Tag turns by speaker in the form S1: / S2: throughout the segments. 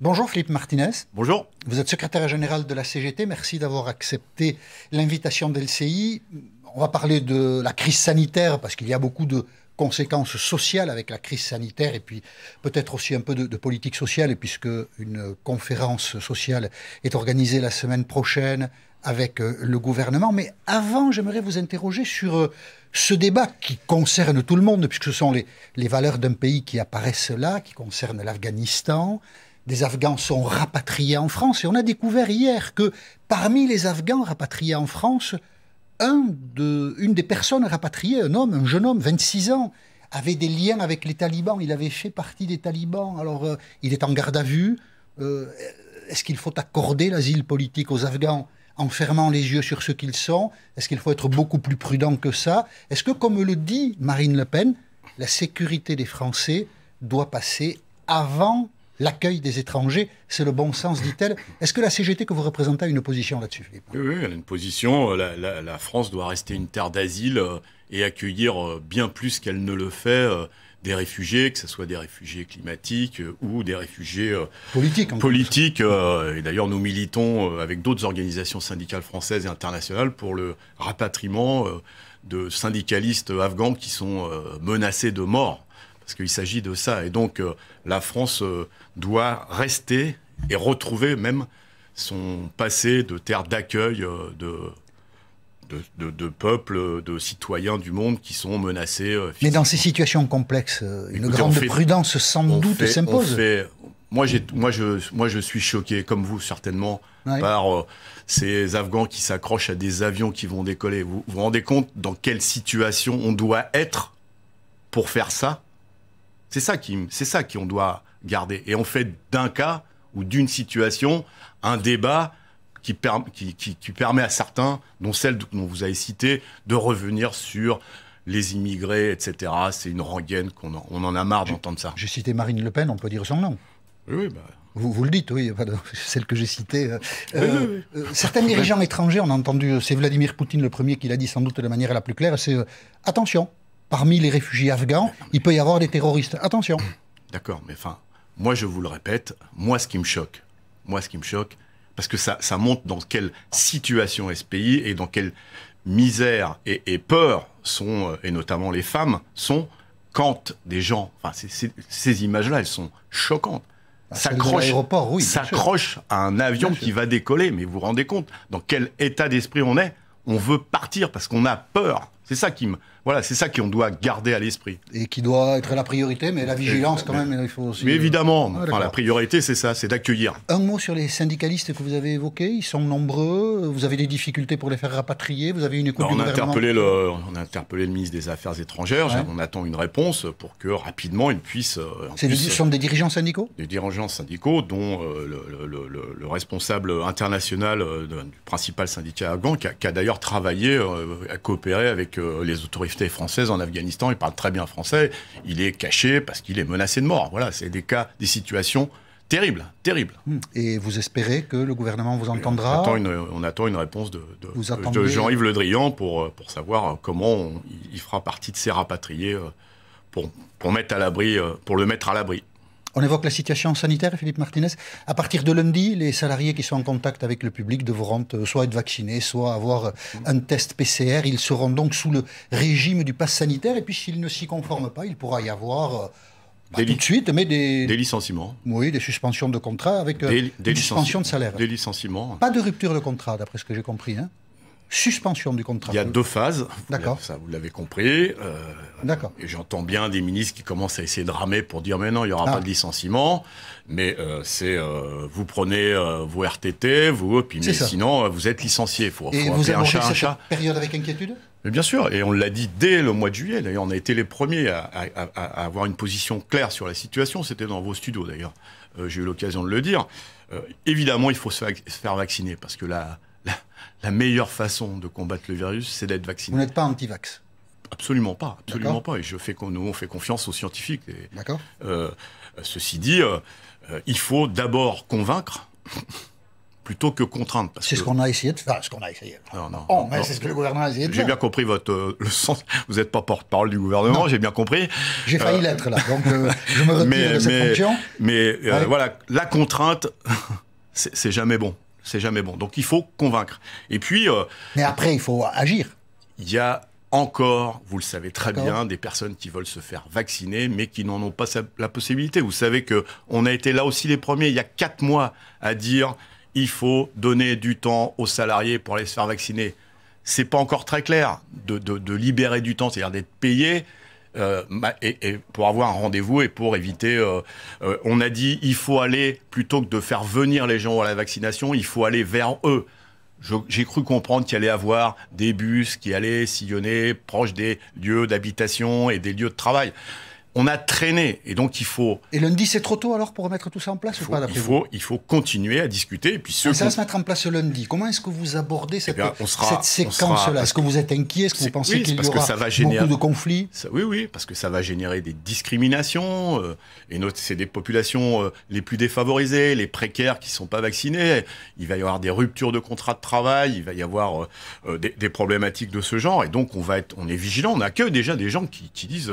S1: Bonjour Philippe Martinez. Bonjour. Vous êtes secrétaire général de la CGT. Merci d'avoir accepté l'invitation d'LCI. On va parler de la crise sanitaire parce qu'il y a beaucoup de conséquences sociales avec la crise sanitaire et puis peut-être aussi un peu de, politique sociale puisque une conférence sociale est organisée la semaine prochaine avec euh, le gouvernement. Mais avant, j'aimerais vous interroger sur euh, ce débat qui concerne tout le monde puisque ce sont les, les valeurs d'un pays qui apparaissent là, qui concerne l'Afghanistan, des Afghans sont rapatriés en France. Et on a découvert hier que parmi les Afghans rapatriés en France, un de, une des personnes rapatriées, un homme, un jeune homme, 26 ans, avait des liens avec les talibans. Il avait fait partie des talibans. Alors, euh, il est en garde à vue. Euh, est-ce qu'il faut accorder l'asile politique aux Afghans en fermant les yeux sur ce qu'ils sont Est-ce qu'il faut être beaucoup plus prudent que ça Est-ce que, comme le dit Marine Le Pen, la sécurité des Français doit passer avant l'accueil des étrangers, c'est le bon sens, dit-elle. Est-ce que la CGT que vous représentez a une position là-dessus,
S2: oui, elle a une position. Euh, la, France doit rester une terre d'asile euh, et accueillir euh, bien plus qu'elle ne le fait des réfugiés, que ce soit des réfugiés climatiques ou des réfugiés Politique, politiques. et d'ailleurs, nous militons avec d'autres organisations syndicales françaises et internationales pour le rapatriement de syndicalistes afghans qui sont menacés de mort parce qu'il s'agit de ça. Et donc euh, la France euh, doit rester et retrouver même son passé de terre d'accueil euh, de de, peuples, de citoyens du monde qui sont menacés.
S1: Mais dans ces situations complexes, une grande prudence sans doute s'impose.
S2: Moi, moi, je, moi, je suis choqué, comme vous certainement, par ces Afghans qui s'accrochent à des avions qui vont décoller. Vous vous rendez compte dans quelle situation on doit être pour faire ça c'est ça qui, c'est ça qu'on doit garder. Et on fait d'un cas ou d'une situation un débat qui, permet à certains, dont celle dont vous avez cité, de revenir sur les immigrés, etc. C'est une rengaine qu'on en, on en a marre
S1: d'entendre ça. J'ai cité Marine Le Pen, on peut dire son nom. Oui, bah... Vous, le dites, oui, celle que j'ai citée. Euh, euh, euh, certains dirigeants étrangers, on a entendu, c'est Vladimir Poutine le premier qui l'a dit sans doute de la manière la plus claire, c'est attention, parmi les réfugiés afghans, il peut y avoir des terroristes. Attention.
S2: D'accord, mais enfin, moi je vous le répète, moi ce qui me choque, moi ce qui me choque, parce que ça, ça montre dans quelle situation est ce pays et dans quelle misère et, peur sont, euh, et notamment les femmes, sont quand des gens, enfin, ces images-là, elles sont choquantes. Bah, s'accrochent s'accroche oui, à un avion qui va décoller, mais vous vous rendez compte dans quel état d'esprit on est On veut partir parce qu'on a peur. C'est ça qui me, voilà, c'est ça qu'on doit garder à l'esprit. Et qui doit être la
S1: priorité, mais la vigilance quand même, il faut aussi... Mais euh,
S2: évidemment, ah, la priorité c'est ça, c'est d'accueillir.
S1: Un mot sur les syndicalistes que vous avez évoqués, ils sont nombreux, vous avez des difficultés pour les faire rapatrier, vous avez une écoute bah, du on, a interpellé le,
S2: on a interpellé le ministre des Affaires étrangères, on attend une réponse pour que rapidement ils puissent… – Ce sont des dirigeants syndicaux Des dirigeants syndicaux, dont euh, le, responsable international euh, du principal syndicat afghan, qui a, a d'ailleurs travaillé, à coopérer avec les autorités française en Afghanistan, il parle très bien français, il est caché parce qu'il est menacé de mort. Voilà, c'est des cas, des situations terribles,
S1: terribles. Hmm. Et vous espérez que le gouvernement vous entendra on
S2: attend, une, réponse de, Jean-Yves Le Drian pour, euh, pour savoir euh, comment il fera partie de ces rapatriés euh, pour, pour, mettre à l'abri, pour le mettre à l'abri.
S1: On évoque la situation sanitaire, Philippe Martinez. À partir de lundi, les salariés qui sont en contact avec le public devront euh, soit être vaccinés, soit avoir euh, un test PCR. Ils seront donc sous le régime du pass sanitaire. Et puis, s'ils ne s'y conforment pas, il pourra y avoir. Euh, tout de suite, des... licenciements. Oui, des suspensions de contrat avec des, suspensions de salaire. Des licenciements. Pas de rupture de contrat, d'après ce que j'ai compris. Hein suspension du contrat. Il y a deux
S2: phases. D'accord. Ça, vous l'avez compris. Euh, D'accord. Et j'entends bien des ministres qui commencent à essayer de ramer pour dire mais non, il n'y aura ah. pas de licenciement. Mais euh, c'est euh, vous prenez vos RTT, vous, puis mais sinon vous êtes licencié. Faut, faut vous avez un chat, un chat.
S1: période avec inquiétude
S2: mais bien sûr, et on l'a dit dès le mois de juillet. D'ailleurs, on a été les premiers à, avoir une position claire sur la situation. C'était dans vos studios, d'ailleurs. J'ai eu l'occasion de le dire. évidemment, il faut se, se faire vacciner parce que la, la meilleure façon de combattre le virus, c'est d'être vacciné. Vous n'êtes
S1: pas anti-vax
S2: Absolument pas, absolument pas. Et je fais, nous, on fait confiance aux scientifiques. D'accord. Euh, ceci dit, euh, il faut d'abord convaincre. plutôt que contraindre. – C'est ce qu'on a
S1: essayé de faire, ce qu'on a essayé.
S2: Non, non. Oh, mais c'est ce que le
S1: gouvernement a essayé de faire. J'ai bien
S2: compris votre euh, sens. Vous n'êtes pas porte-parole du gouvernement, j'ai bien compris.
S1: J'ai failli l'être là, donc je me retire mais, de cette
S2: mais, Mais voilà, la contrainte, c'est jamais bon c'est jamais bon. Donc il faut convaincre. Et puis. Euh, mais après,
S1: il faut agir.
S2: Il y a encore, vous le savez très bien, des personnes qui veulent se faire vacciner, mais qui n'en ont pas la possibilité. Vous savez que on a été là aussi les premiers, il y a quatre mois, à dire il faut donner du temps aux salariés pour aller se faire vacciner. C'est pas encore très clair de libérer du temps, c'est-à-dire d'être payé. Euh, et, pour avoir un rendez-vous et pour éviter. Euh, euh, on a dit il faut aller plutôt que de faire venir les gens à la vaccination, il faut aller vers eux j'ai cru comprendre qu'il allait avoir des bus qui allaient sillonner proche des lieux d'habitation et des lieux de travail on a traîné. Et donc, il faut. Et lundi, c'est trop tôt alors pour remettre tout ça en place ou pas il faut, il faut continuer à discuter. Et puis ceux ah, ça va se
S1: mettre en place le lundi. Comment est-ce que vous abordez eh cette, séquence-là Est-ce que vous êtes inquiet Est-ce que vous pensez qu'il y aura ça va générer, beaucoup de conflits
S2: Oui, oui, parce que ça va générer des discriminations. Euh, et c'est des populations euh, les plus défavorisées, les précaires qui ne sont pas vaccinés. Il va y avoir des ruptures de contrats de travail. Il va y avoir euh, des, problématiques de ce genre. Et donc, on va être, on est vigilant. On accueille déjà des gens qui, qui disent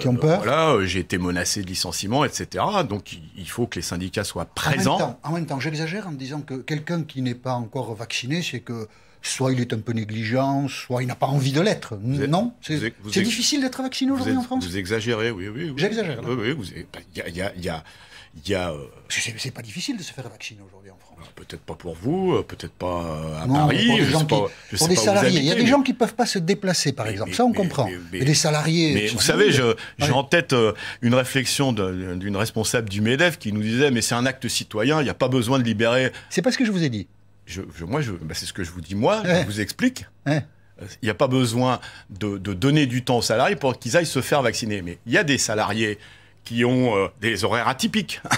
S2: qui ont euh, peur. Voilà, euh, j'ai été menacé de licenciement, etc. Donc il faut que les syndicats soient présents.
S1: En même temps, j'exagère en disant que quelqu'un qui n'est pas encore vacciné, c'est que soit il est un peu négligent, soit il n'a pas envie de l'être. Non C'est difficile d'être vacciné aujourd'hui en France Vous
S2: exagérez, oui, oui. oui. J'exagère. Oui, oui, bah, il y a il euh, C'est pas difficile
S1: de se faire vacciner aujourd'hui en France.
S2: Ah, peut-être pas pour vous, euh, peut-être pas euh, à Paris. Pour, salariés, il y a des gens
S1: qui peuvent pas se déplacer, par exemple. ça, on comprend. Mais, les salariés. Mais vous savez, j'ai
S2: en tête une réflexion d'une responsable du Medef qui nous disait mais c'est un acte citoyen, il n'y a pas besoin de libérer. C'est pas ce que je vous ai dit. Je, moi, je, bah, c'est ce que je vous dis moi. Je vous explique. Il n'y a pas besoin de, de, donner du temps aux salariés pour qu'ils aillent se faire vacciner. Mais il y a des salariés qui ont euh, des horaires atypiques.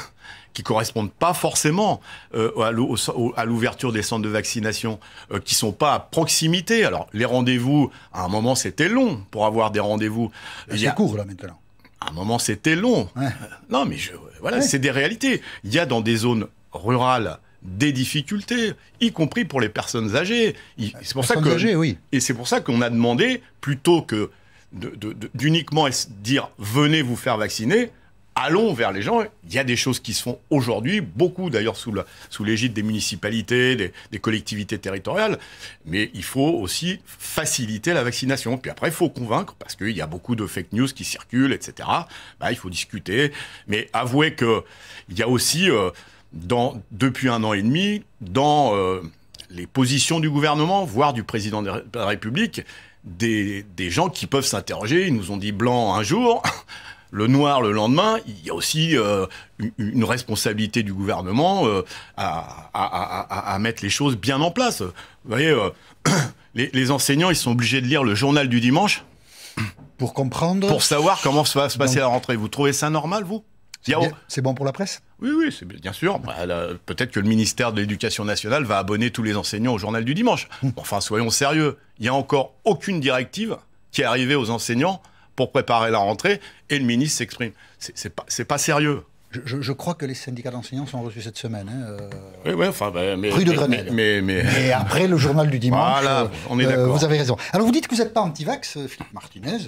S2: qui correspondent pas forcément euh, à l'ouverture des centres de vaccination, qui euh, qui sont pas à proximité. Alors les rendez-vous, à un moment c'était long pour avoir des rendez-vous. C'est court là maintenant. À un moment c'était long. Non mais je... voilà, c'est des réalités. Il y a dans des zones rurales des difficultés, y compris pour les personnes âgées. C'est pour, ça que... oui. Et c'est pour ça qu'on a demandé plutôt que d'uniquement de, dire venez vous faire vacciner. Allons vers les gens. Il y a des choses qui se font aujourd'hui, beaucoup d'ailleurs sous l'égide des municipalités, des, collectivités territoriales. Mais il faut aussi faciliter la vaccination. Puis après, il faut convaincre parce qu'il y a beaucoup de fake news qui circulent, etc. Bah, il faut discuter. Mais avouez qu'il y a aussi, euh, dans, depuis un an et demi, dans euh, les positions du gouvernement, voire du président de la République, des, gens qui peuvent s'interroger. Ils nous ont dit blanc un jour. le noir le lendemain, il y a aussi euh, une responsabilité du gouvernement euh, à, mettre les choses bien en place. Vous voyez, euh, les, enseignants, ils sont obligés de lire le journal du dimanche.
S1: Pour comprendre.
S2: Pour savoir comment ça va se passer à la rentrée. Vous trouvez ça normal, vous
S1: C'est bon pour la presse oui, oui, c'est
S2: bien sûr. Bah, peut-être que le ministère de l'Éducation nationale va abonner tous les enseignants au journal du dimanche. Enfin, soyons sérieux. Il n'y a encore aucune directive qui est arrivée aux enseignants pour préparer la rentrée et le ministre s'exprime. C'est pas, pas sérieux.
S1: Je, crois que les syndicats d'enseignants sont reçus cette semaine. Hein, euh,
S2: oui, oui, enfin, ben, mais, Rue de Grenelle. Mais, mais, euh,
S1: après le journal du dimanche. Euh, vous avez raison. Alors vous dites que vous n'êtes pas anti-vax, Philippe Martinez.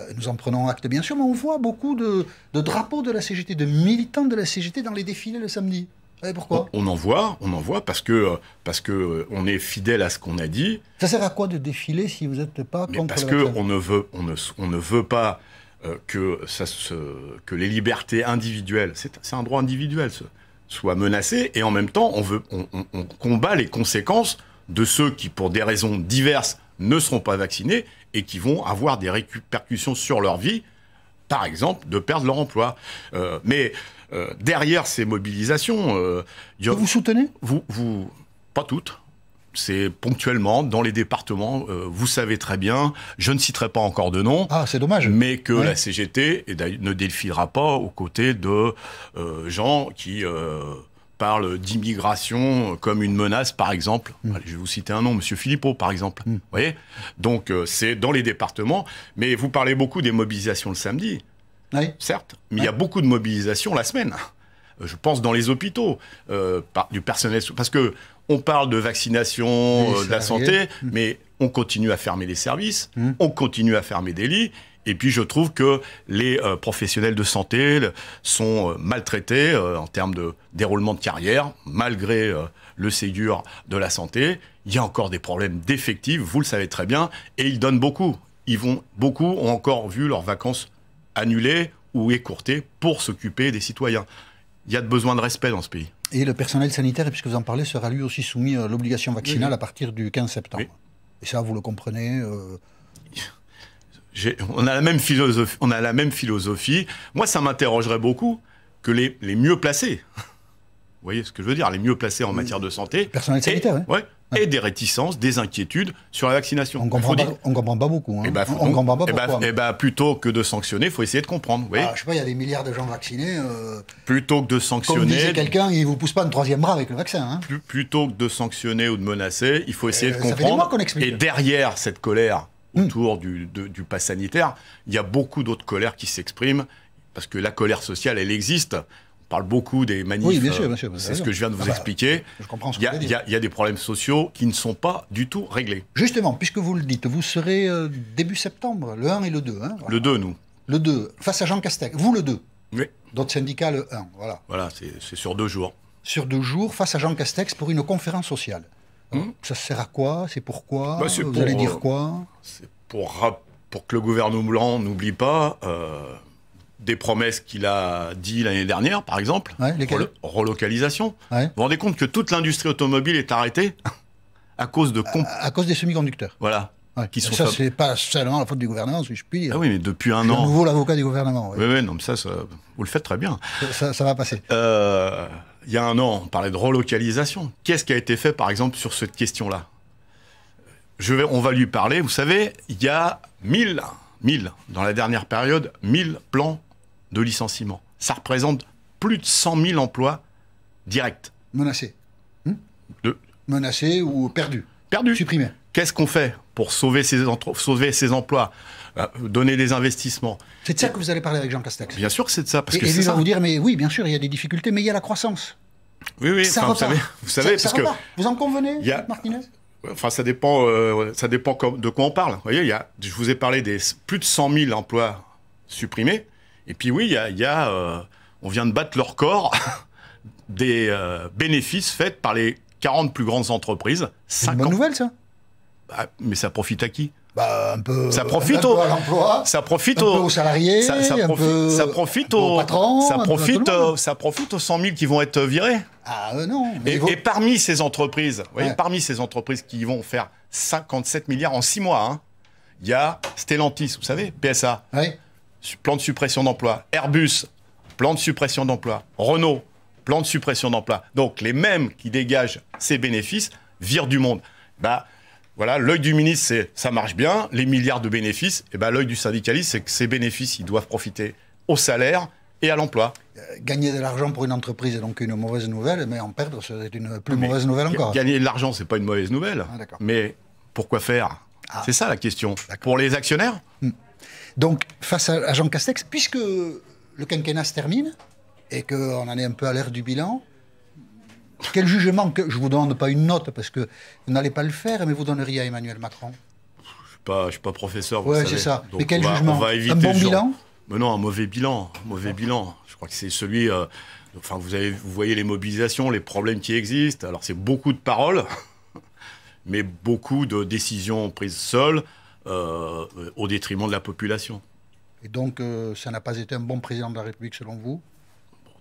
S1: Euh, nous en prenons acte bien sûr, mais on voit beaucoup de, drapeaux de la CGT, de militants de la CGT dans les défilés le samedi. Et pourquoi
S2: on, en voit, on en voit parce que euh, parce que euh, on est fidèle à ce qu'on a dit. Ça
S1: sert à quoi de défiler si vous n'êtes pas contre Parce que
S2: on ne veut on ne, veut pas que ça que les libertés individuelles, c'est un droit individuel, soient menacées et en même temps on veut on combat les conséquences de ceux qui pour des raisons diverses ne seront pas vaccinés et qui vont avoir des répercussions sur leur vie, par exemple de perdre leur emploi. Euh, mais euh, derrière ces mobilisations... Euh, vous vous soutenez vous, vous, Pas toutes. C'est ponctuellement dans les départements. vous savez très bien, je ne citerai pas encore de nom. Ah, c'est dommage. Mais que la CGT ne défilera pas aux côtés de gens qui parle d'immigration euh, comme une menace, par exemple. Mm. je vais vous citer un nom, Monsieur Philippot, par exemple. Mm. voyez Donc, euh, c'est dans les départements. Mais vous parlez beaucoup des mobilisations le samedi, certes, mais il y a beaucoup de mobilisations la semaine. Euh, je pense dans les hôpitaux, du personnel. Parce que on parle de vaccination, de la santé, mm. mais on continue à fermer les services, on continue à fermer des lits. Et puis je trouve que les euh, professionnels de santé euh, sont euh, maltraités en termes de déroulement de carrière, malgré le Ségur de la santé. Il y a encore des problèmes d'effectifs, vous le savez très bien, et ils donnent beaucoup. Ils vont, beaucoup ont encore vu leurs vacances annulées ou écourtées pour s'occuper des citoyens. Il y a de besoin de respect dans ce pays.
S1: Et le personnel sanitaire, puisque vous en parlez, sera lui aussi soumis à l'obligation vaccinale à partir du 15 septembre. Et ça, vous le comprenez
S2: on a la même philosophie. On a la même philosophie. Moi, ça m'interrogerait beaucoup que les, mieux placés. Vous voyez ce que je veux dire Les mieux placés en mmh. matière de santé. Personnel sanitaire, et, hein. ouais, et des réticences, des inquiétudes sur la vaccination. On ne comprend,
S1: pas beaucoup. Hein. Eh ben, on, comprend pas et eh ben, hein. et
S2: eh ben, plutôt que de sanctionner, il faut essayer de comprendre. Vous voyez ah, je
S1: sais pas, il y a des milliards de gens vaccinés. Euh,
S2: plutôt que de sanctionner. Comme
S1: quelqu'un, il ne vous pousse pas un troisième bras avec le vaccin.
S2: plutôt que de sanctionner ou de menacer, il faut euh, essayer de comprendre. Et derrière cette colère Hmm. autour du, du pass sanitaire, il y a beaucoup d'autres colères qui s'expriment, parce que la colère sociale, elle existe. On parle beaucoup des manifs. Oui, bien sûr, euh, bien C'est ce que je viens de vous ah bah, expliquer. Je comprends ce que Il y, y, a des problèmes sociaux qui ne sont pas du tout réglés.
S1: Justement, puisque vous le dites, vous serez euh, début septembre, le 1 et le 2. Hein, Le 2, nous. Le 2, face à Jean Castex. Vous, le 2. Oui. D'autres syndicats, le 1. Voilà.
S2: Voilà, c'est sur deux jours.
S1: Sur deux jours, face à Jean Castex pour une conférence sociale. Hein hein ça sert à quoi C'est pourquoi bah, Vous allez dire quoi euh, C'est
S2: pour, pour, que le gouvernement blanc n'oublie pas euh, des promesses qu'il a dit l'année dernière, par exemple. relocalisation. Vous vous rendez compte que toute l'industrie automobile est arrêtée à cause de... À, à cause des semi-conducteurs. Voilà.
S1: Ouais. Qui ça, c'est pas seulement la faute du gouvernement, si je puis dire. Ah oui, mais depuis un je an. nouveau l'avocat du gouvernement.
S2: Oui, oui, non, mais ça, vous le faites très bien.
S1: Ça, ça va passer.
S2: Euh, il y a un an, on parlait de relocalisation. Qu'est-ce qui a été fait, par exemple, sur cette question-là On va lui parler. Vous savez, il y a 1000, dans la dernière période, 1000 plans de licenciement. Ça représente plus de 100 000 emplois directs. Menacés. Hum Menacés ou perdus. Perdus. Supprimés. Qu'est-ce qu'on fait pour sauver ces, emplois euh, donner des investissements.
S1: C'est de ça que vous allez parler avec Jean Castex. Bien sûr que c'est de ça. Parce et que et lui vous dire, mais oui, bien sûr, il y a des difficultés, mais il y a la croissance.
S2: Oui, oui, vous savez, vous parce que...
S1: Vous en convenez, Martinez
S2: Enfin, ça dépend, euh, ça dépend de quoi on parle. Vous voyez, il y je vous ai parlé des plus de 100 000 emplois supprimés. Et puis oui, il y euh, on vient de battre leur corps des bénéfices faits par les 40 plus grandes entreprises. C'est une bonne nouvelle, ça ah, mais ça profite à qui
S1: bah, un peu ça profite à l'emploi, ça profite un peu aux salariés, ça, profite aux, au patrons, ça profite,
S2: ça profite aux 100 000 qui vont être virés.
S1: Ah euh, non. et,
S2: parmi ces entreprises, parmi ces entreprises qui vont faire 57 milliards en 6 mois, hein, il y a Stellantis, vous savez, PSA, plan de suppression d'emploi. Airbus, plan de suppression d'emploi. Renault, plan de suppression d'emploi. Donc les mêmes qui dégagent ces bénéfices virent du monde. Bah voilà, l'œil du ministre, c'est ça marche bien, les milliards de bénéfices. Et eh ben, l'œil du syndicaliste, c'est que ces bénéfices, ils doivent profiter au salaire et à l'emploi. Euh,
S1: gagner de l'argent pour une entreprise est donc une mauvaise nouvelle, mais en perdre, c'est une plus mauvaise nouvelle encore. Gagner
S2: de l'argent, c'est pas une mauvaise nouvelle. Ah, mais pourquoi faire ah. C'est ça la question. Pour les actionnaires hmm.
S1: Donc, face à Jean Castex, puisque le quinquennat se termine et qu'on en est un peu à l'ère du bilan, quel jugement que, Je vous demande pas une note parce que vous n'allez pas le faire, mais vous donneriez à Emmanuel Macron.
S2: Je ne suis pas professeur. Oui, c'est ça. mais quel jugement Un bon bilan mais non, un mauvais bilan, mauvais bilan. Je crois que c'est celui. Euh, enfin, vous, avez, vous voyez les mobilisations, les problèmes qui existent. Alors, c'est beaucoup de paroles, mais beaucoup de décisions prises seules euh, au détriment de la population.
S1: Et donc, euh, ça n'a pas été un bon président de la République, selon vous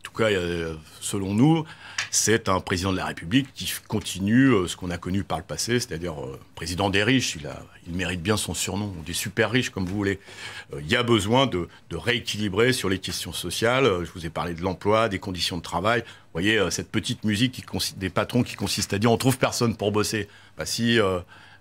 S2: en tout cas, euh, selon nous, c'est un président de la République qui continue euh, ce qu'on a connu par le passé, c'est-à-dire euh, président des riches. Il, a, il, mérite bien son surnom, des super riches, comme vous voulez. Il y a besoin de, rééquilibrer sur les questions sociales. Je vous ai parlé de l'emploi, des conditions de travail. Vous voyez, cette petite musique qui consiste, des patrons qui consiste à dire on trouve personne pour bosser. Bah, si.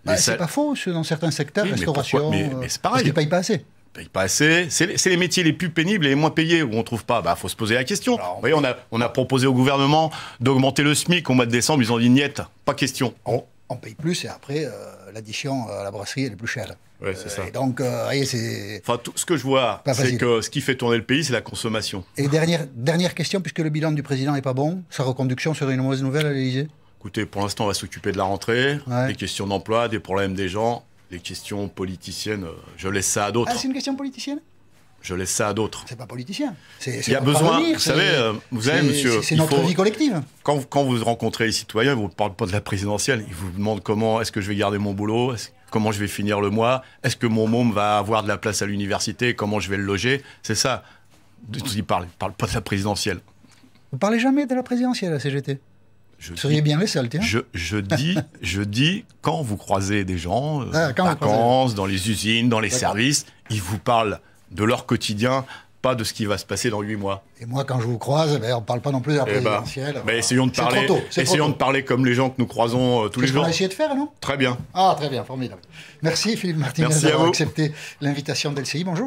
S2: Bah, c'est pas
S1: faux, dans certains secteurs, restauration, mais, c'est mais, c'est pareil. payent pas assez
S2: paye pas assez. C'est les, métiers les plus pénibles et les moins payés où on trouve pas. Bah, faut se poser la question. vous voyez, on a, on a proposé au gouvernement d'augmenter le SMIC au mois de décembre. Ils ont dit niette, pas question.
S1: On, paye plus et après, euh, l'addition euh, à la brasserie, est est plus chère. Ouais, c'est euh, ça. Et donc, voyez, c'est. Enfin, tout ce que je vois, c'est que ce qui
S2: fait tourner le pays, c'est la consommation.
S1: Et dernière, dernière question, puisque le bilan du président n'est pas bon, sa reconduction serait une mauvaise nouvelle à l'Élysée
S2: Écoutez, pour l'instant, on va s'occuper de la rentrée, des questions d'emploi, des problèmes des gens des questions politiciennes, euh, je laisse ça à d'autres. Ah, c'est
S1: une question politicienne je laisse ça à d'autres. C'est pas politicien. il y a besoin, vous savez, euh, vous savez, monsieur. C'est notre vie collective.
S2: Quand, vous rencontrez les citoyens, ils ne vous parlent pas de la présidentielle. Ils vous demandent comment est-ce que je vais garder mon boulot, comment je vais finir le mois, est-ce que mon môme va avoir de la place à l'université, comment je vais le loger. C'est ça. Ils ne parlent, pas de la présidentielle.
S1: Vous parlez jamais de la présidentielle à CGT
S2: je seriez bien les seuls, Je, je, dis, je dis, quand vous croisez des gens, euh, ah, en vacances, dans les usines, dans les services, ils vous parlent de leur quotidien, pas de ce qui va se passer dans huit mois.
S1: Et moi, quand je vous croise, eh ben, on ne parle pas non plus de eh la ben, présidentielle. Ben, essayons de parler, essayons de
S2: parler comme les gens que nous croisons euh, tous les jours. C'est ce qu'on a essayé de faire, non Très bien.
S1: Ah, très bien, formidable. Merci Philippe Martinez d'avoir accepté l'invitation d'LCI. Bonjour.